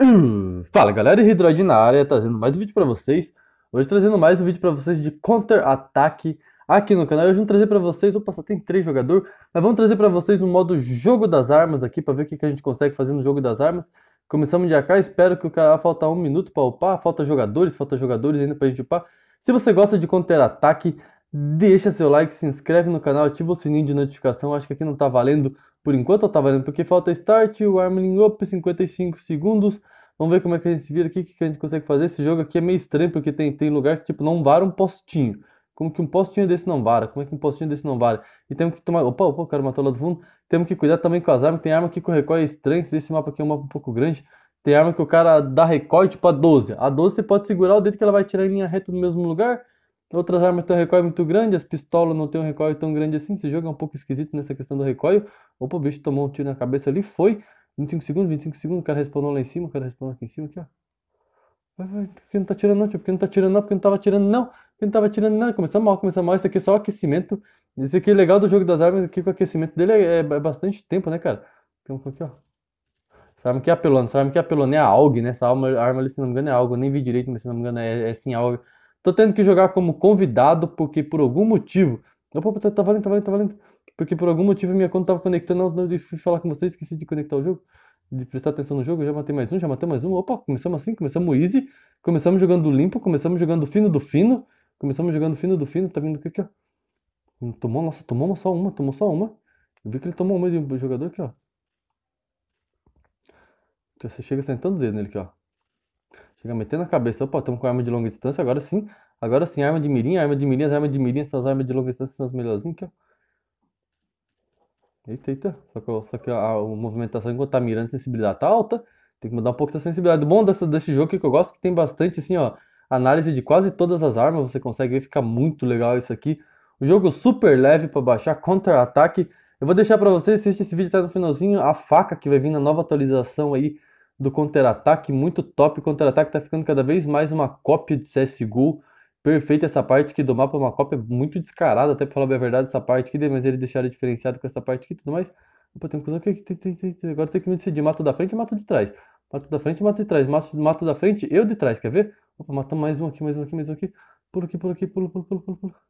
fala galera, Hidroid na área, trazendo mais um vídeo para vocês. Hoje trazendo mais um vídeo para vocês de counter ataque aqui no canal. Hoje vamos trazer para vocês, opa, só tem três jogador, mas vamos trazer para vocês um modo jogo das armas aqui para ver o que, a gente consegue fazer no jogo das armas. Começamos de AK, espero que o cara falta um minuto para upar, falta jogadores, falta jogadores ainda para a gente upar. Se você gosta de counter ataque Deixa seu like, se inscreve no canal, ativa o sininho de notificação. Acho que aqui não tá valendo. Por enquanto tá valendo, porque falta start, o Armling up, 55 segundos. Vamos ver como é que a gente se vira aqui, o que a gente consegue fazer. Esse jogo aqui é meio estranho, porque tem, tem lugar que tipo, não vara um postinho. Como que um postinho desse não vara? Como é que um postinho desse não vara? E temos que tomar... Opa, opa, o cara matou lá do fundo. Temos que cuidar também com as armas. Tem arma aqui com recoil estranho. Esse mapa aqui é um mapa um pouco grande. Tem arma que o cara dá recoil tipo a 12. A 12 você pode segurar o dedo que ela vai tirar em linha reta do mesmo lugar. Outras armas têm um recoil muito grande, as pistolas não têm um recoil tão grande assim. Esse jogo é um pouco esquisito nessa questão do recoil. Opa, o bicho tomou um tiro na cabeça ali, foi. 25 segundos, 25 segundos, o cara respondeu lá em cima, o cara respondeu aqui em cima, aqui, ó. Vai, vai, porque não tá tirando não, tio, porque não tá tirando não, porque não tava tirando não, porque não tava tirando não. Começou mal, começou mal, isso aqui é só aquecimento. Isso aqui é legal do jogo das armas, aqui com o aquecimento dele é, é, é bastante tempo, né, cara? Então, aqui, ó. Essa arma aqui é apelona, essa arma aqui é apelona, é a AUG, né? Essa arma, arma ali, se não me engano, é algo, eu nem vi direito, mas se não me engano é, é sim AUG. Tô tendo que jogar como convidado porque por algum motivo. Opa, tá, tá valendo, tá valendo, tá valendo. Porque por algum motivo minha conta tava conectando. Eu fui falar com vocês, esqueci de conectar o jogo. De prestar atenção no jogo, eu já matei mais um, já matei mais um. Opa, começamos assim, começamos easy. Começamos jogando limpo, começamos jogando fino do fino. Começamos jogando fino do fino, tá vendo o que aqui, ó. Hum, tomou, nossa, tomou só uma, tomou só uma. Eu vi que ele tomou uma de um jogador aqui, ó. Então, você chega sentando o dedo nele aqui, ó. Fica metendo a cabeça, opa, estamos com arma de longa distância, agora sim. Agora sim, arma de mirim, arma de mirim, as armas de mirim, essas armas de longa distância são as melhorzinhas que eu... Eita, eita. Só que, só que a, a, a, movimentação enquanto tá mirando, a sensibilidade tá alta. Tem que mudar um pouco essa sensibilidade. O bom dessa, desse jogo que eu gosto que tem bastante, assim, ó, análise de quase todas as armas. Você consegue ver, fica muito legal isso aqui. Um jogo super leve para baixar, contra-ataque. Eu vou deixar para vocês assiste esse vídeo até no finalzinho, a faca que vai vir na nova atualização aí do contra-ataque, muito top. O contra-ataque tá ficando cada vez mais uma cópia de CSGO. Perfeita essa parte aqui do mapa, é uma cópia muito descarada, até pra falar a verdade, essa parte aqui, mas eles deixaram diferenciado com essa parte aqui e tudo mais. Opa, tem coisa que tem, tem, tem, tem. agora tem que me decidir, mato da frente e mato de trás. Mato da frente, mato de trás, mato, mato da frente, eu de trás, quer ver? Opa, matamos mais um aqui, mais um aqui, mais um aqui. Pulo aqui, pulo aqui, pulo, pulo, pulo, pulo, pulo. pula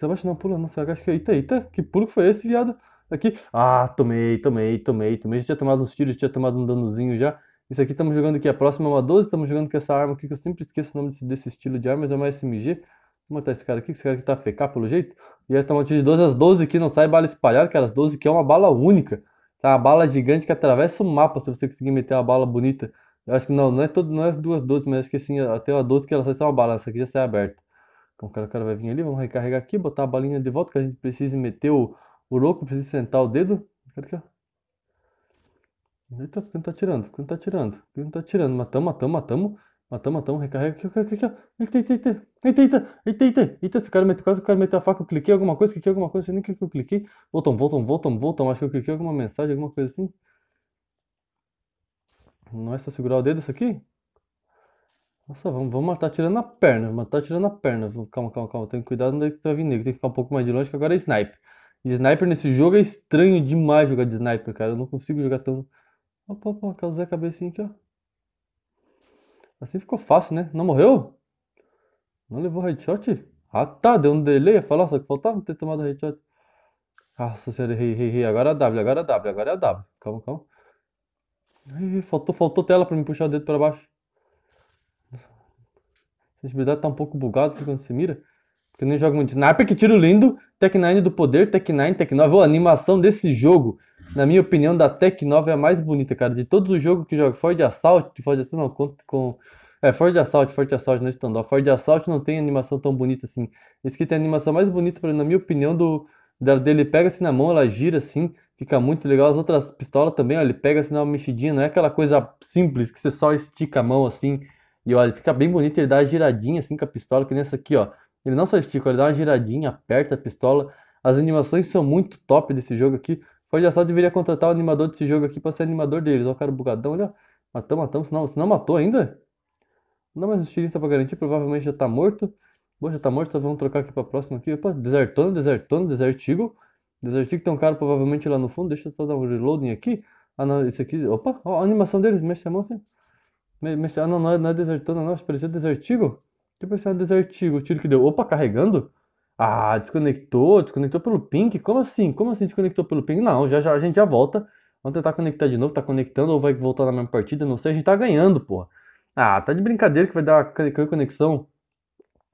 abaixa não, pula, não, se agacha. É eita, eita, que pulo que foi esse, viado? Aqui. Ah, tomei, tomei, tomei, tomei. Já tinha tomado uns tiros, tinha tomado um danozinho já. Isso aqui estamos jogando aqui a próxima é uma 12, estamos jogando com essa arma aqui que eu sempre esqueço o nome desse, desse estilo de arma, mas é uma SMG. Vou matar esse cara aqui, que esse cara aqui tá FK pelo jeito. E aí estamos tiro de 12, as 12 aqui não sai bala espalhada, cara. As 12 que é uma bala única. Tá uma bala gigante que atravessa o mapa se você conseguir meter uma bala bonita. Eu acho que não, não é todo, não é as duas 12, mas acho que assim, até a 12 que ela sai só uma bala, essa aqui já sai aberta. Então o cara, o cara vai vir ali, vamos recarregar aqui, botar a balinha de volta, que a gente precisa meter o, o louco, precisa sentar o dedo. Aqui, ó. Eita, por que não tá atirando? Por que não tá atirando? Por que não tá atirando? Matamos, matamos, matamos. Matamos, matamos, recarrega aqui, aqui, aqui, Eita, eita, eita, eita, eita, eita, eita, eita, se o cara meteu, quase o cara meteu a faca, eu cliquei alguma coisa, cliquei alguma coisa, não sei nem o que eu cliquei. Voltam, voltam, voltam, voltam, acho que eu cliquei alguma mensagem, alguma coisa assim. Não é só segurar o dedo isso aqui? Nossa, vamos, vamos matar atirando a perna, matar atirando a perna. Calma, calma, calma, tem que cuidar onde é que vai vir negro. tem que ficar um pouco mais de longe que agora é sniper. De sniper nesse jogo é estranho demais jogar de sniper, cara, eu não consigo jogar tão Opa, opa, causei a cabecinha aqui, ó. Assim ficou fácil, né? Não morreu? Não levou headshot? Ah tá, deu um delay, falar, só que faltava ter tomado headshot. Nossa senhora, errei, errei, rei. Agora é W, agora é W, agora é W. Calma, calma. Ai, faltou, faltou tela pra me puxar o dedo pra baixo. A sensibilidade tá um pouco bugada quando se mira. Porque eu nem jogo muito sniper, que tiro lindo. Tech 9 do poder, Tech 9, Tech 9. Vou a animação desse jogo. Na minha opinião, da Tech 9 é a mais bonita, cara. De todos os jogos que joga, Ford Assault, Ford Assault não, conta com. É, Ford Assault, Ford Assault não é standoff. Ford Assault não tem animação tão bonita assim. Esse aqui tem a animação mais bonita, na minha opinião, do dele pega assim na mão, ela gira assim, fica muito legal. As outras pistolas também, ó, ele pega assim, dá uma mexidinha, não é aquela coisa simples que você só estica a mão assim. E olha, fica bem bonito, ele dá uma giradinha assim com a pistola, que nessa aqui, ó. Ele não só estica, ele dá uma giradinha, aperta a pistola. As animações são muito top desse jogo aqui já só deveria contratar o animador desse jogo aqui pra ser animador deles. Olha o cara bugadão, olha. Matamos, matamos. senão se não matou ainda? Não, mas o estilista pra garantir provavelmente já tá morto. Bom, já tá morto, então vamos trocar aqui pra próxima aqui. Opa, desertão, desertão, desertigo. Desertigo tem um cara provavelmente lá no fundo. Deixa eu só dar um reloading aqui. Ah, não, esse aqui. Opa, ó, a animação deles, mexe a mão assim. Mexe, ah, não, não é, não é desertando, não. É Parecia desertigo. Tipo que é desertigo. O tiro que deu. Opa, carregando? Ah, desconectou? Desconectou pelo ping? Como assim? Como assim desconectou pelo ping? Não, já já a gente já volta. Vamos tentar conectar de novo. Tá conectando ou vai voltar na mesma partida? Não sei, a gente tá ganhando, porra. Ah, tá de brincadeira que vai dar conexão.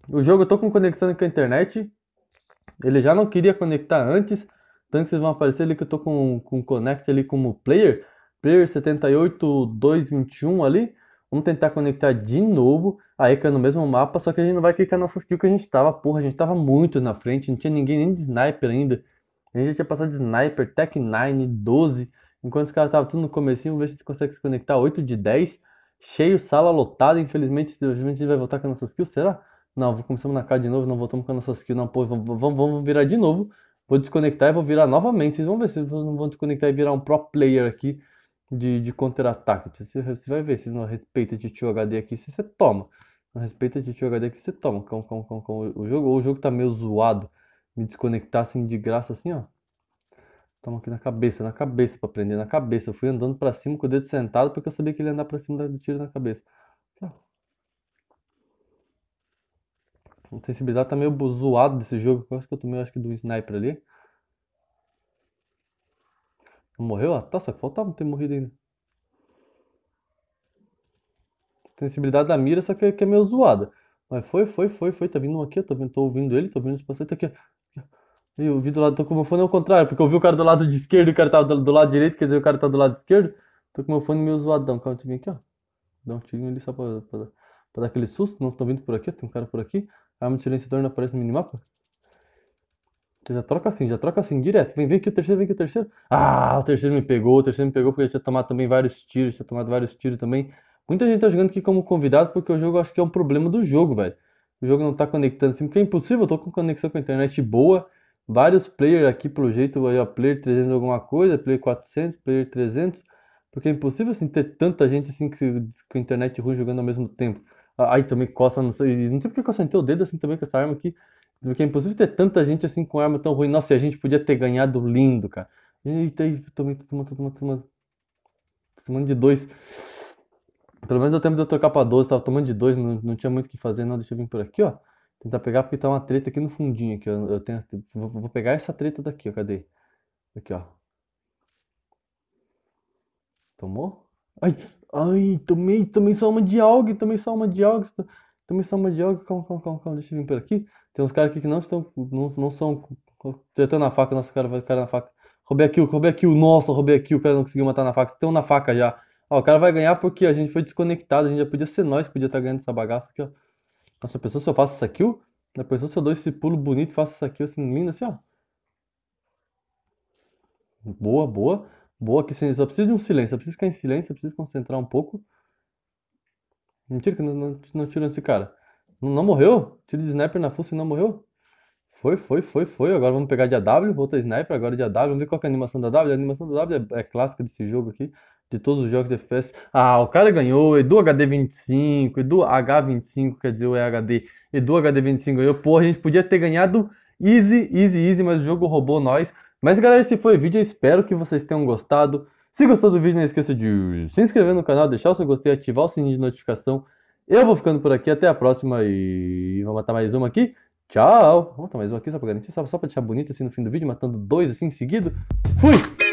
O jogo eu tô com conexão com a internet. Ele já não queria conectar antes. Tanto que vocês vão aparecer ali que eu tô com, com connect ali como player. Player 78221 ali. Vamos tentar conectar de novo a Eka no mesmo mapa, só que a gente não vai clicar nossas kills que a gente tava. Porra, a gente tava muito na frente, não tinha ninguém nem de sniper ainda. A gente já tinha passado de sniper, Tech 9, 12. Enquanto os caras estavam tudo no começo, vamos ver se a gente consegue se conectar 8 de 10. Cheio, sala lotada, infelizmente a gente vai voltar com nossas kills, será? Não, começamos na cara de novo, não voltamos com nossas kills, não, pô, vamos, vamos, vamos virar de novo. Vou desconectar e vou virar novamente, vocês vão ver se vocês não vão desconectar e virar um pro player aqui de, de contra-ataque. Você, você, vai ver, se não respeita de tio HD aqui, você, você toma. Não respeita de tio HD aqui, você toma. Com, com, com, com o jogo, o jogo tá meio zoado. Me desconectar assim de graça, assim, ó. Toma aqui na cabeça, na cabeça, pra prender na cabeça. Eu fui andando pra cima com o dedo sentado porque eu sabia que ele ia andar pra cima do tiro na cabeça. A tá. sensibilidade tá meio zoado desse jogo. Quase que eu tomei, acho que do sniper ali. Morreu? Ah, tá, só que faltava ter morrido ainda. Sensibilidade da mira, só que, que é meio zoada. Mas foi, foi, foi, foi. Tá vindo um aqui, eu tô, tô ouvindo ele, tô ouvindo os passeios, tá aqui. E eu vi do lado, tô com o meu fone ao contrário, porque eu vi o cara do lado de esquerdo e o cara tava do, do, lado direito, quer dizer, o cara tá do lado esquerdo. Tô com o meu fone meio zoadão. Calma, deixa eu aqui, ó. Dá um tirinho ali só pra, pra, pra dar aquele susto. Não tô vindo por aqui, tem um cara por aqui. A arma de silenciador não aparece no minimapa. Você já troca assim, já troca assim, direto. Vem, vem aqui o terceiro, vem aqui o terceiro. Ah, o terceiro me pegou, o terceiro me pegou porque eu tinha tomado também vários tiros, tinha tomado vários tiros também. Muita gente tá jogando aqui como convidado porque o jogo acho que é um problema do jogo, velho. O jogo não tá conectando assim, porque é impossível, eu tô com conexão com a internet boa. Vários players aqui, pelo jeito, aí, ó, player 300 alguma coisa, player 400, player 300. Porque é impossível, assim, ter tanta gente, assim, que, com internet ruim jogando ao mesmo tempo. Aí também coça, não sei, não sei porque que eu sentei o dedo, assim, também com essa arma aqui. Porque é impossível ter tanta gente assim com arma tão ruim. Nossa, e a gente podia ter ganhado lindo, cara. Eita, também tá tomando, tomando, tomando. Tomando de dois. Pelo menos deu tempo de eu trocar pra 12, tava tomando de dois, não, não tinha muito o que fazer, não. Deixa eu vir por aqui, ó. Tentar pegar porque tá uma treta aqui no fundinho aqui, ó. Eu tenho, vou, vou pegar essa treta daqui, ó. Cadê? Aqui, ó. Tomou? Ai, ai, tomei, tomei só uma de algo, tomei só uma de algo também então, me chama de yoga, calma, calma, calma, calma, deixa eu vir por aqui. Tem uns caras aqui que não estão, não, não são, tentando na faca, nosso cara vai cara na faca. Roubei aqui, roubei aqui, nossa, roubei aqui, o cara não conseguiu matar na faca, estão na faca já. Ó, o cara vai ganhar porque a gente foi desconectado, a gente já podia ser nós, que podia estar tá ganhando essa bagaça aqui, ó. Nossa, pessoa, se eu faço isso aqui, ó. Na pessoa, se eu dou esse pulo bonito, faço isso aqui, assim, lindo, assim, ó. Boa, boa. Boa, que só precisa de um silêncio, só precisa ficar em silêncio, só precisa concentrar um pouco. Mentira que não, não, não tirou esse cara. Não, não morreu? Tiro de sniper na fuça e não morreu? Foi, foi, foi, foi. Agora vamos pegar de AW, volta sniper, agora de AW. Vamos ver qual é a animação da W. A animação da W é, é clássica desse jogo aqui, de todos os jogos de FPS. Ah, o cara ganhou, Edu HD25, Edu H25, quer dizer, o EHD. Edu HD25 ganhou. Porra, a gente podia ter ganhado easy, easy, easy, mas o jogo roubou nós. Mas galera, esse foi o vídeo, Eu espero que vocês tenham gostado. Se gostou do vídeo, não esqueça de se inscrever no canal, deixar o seu gostei, ativar o sininho de notificação. Eu vou ficando por aqui, até a próxima e vou matar mais uma aqui. Tchau! Vou matar mais uma aqui só pra garantir, só, só pra deixar bonito assim no fim do vídeo, matando dois assim em seguida. Fui!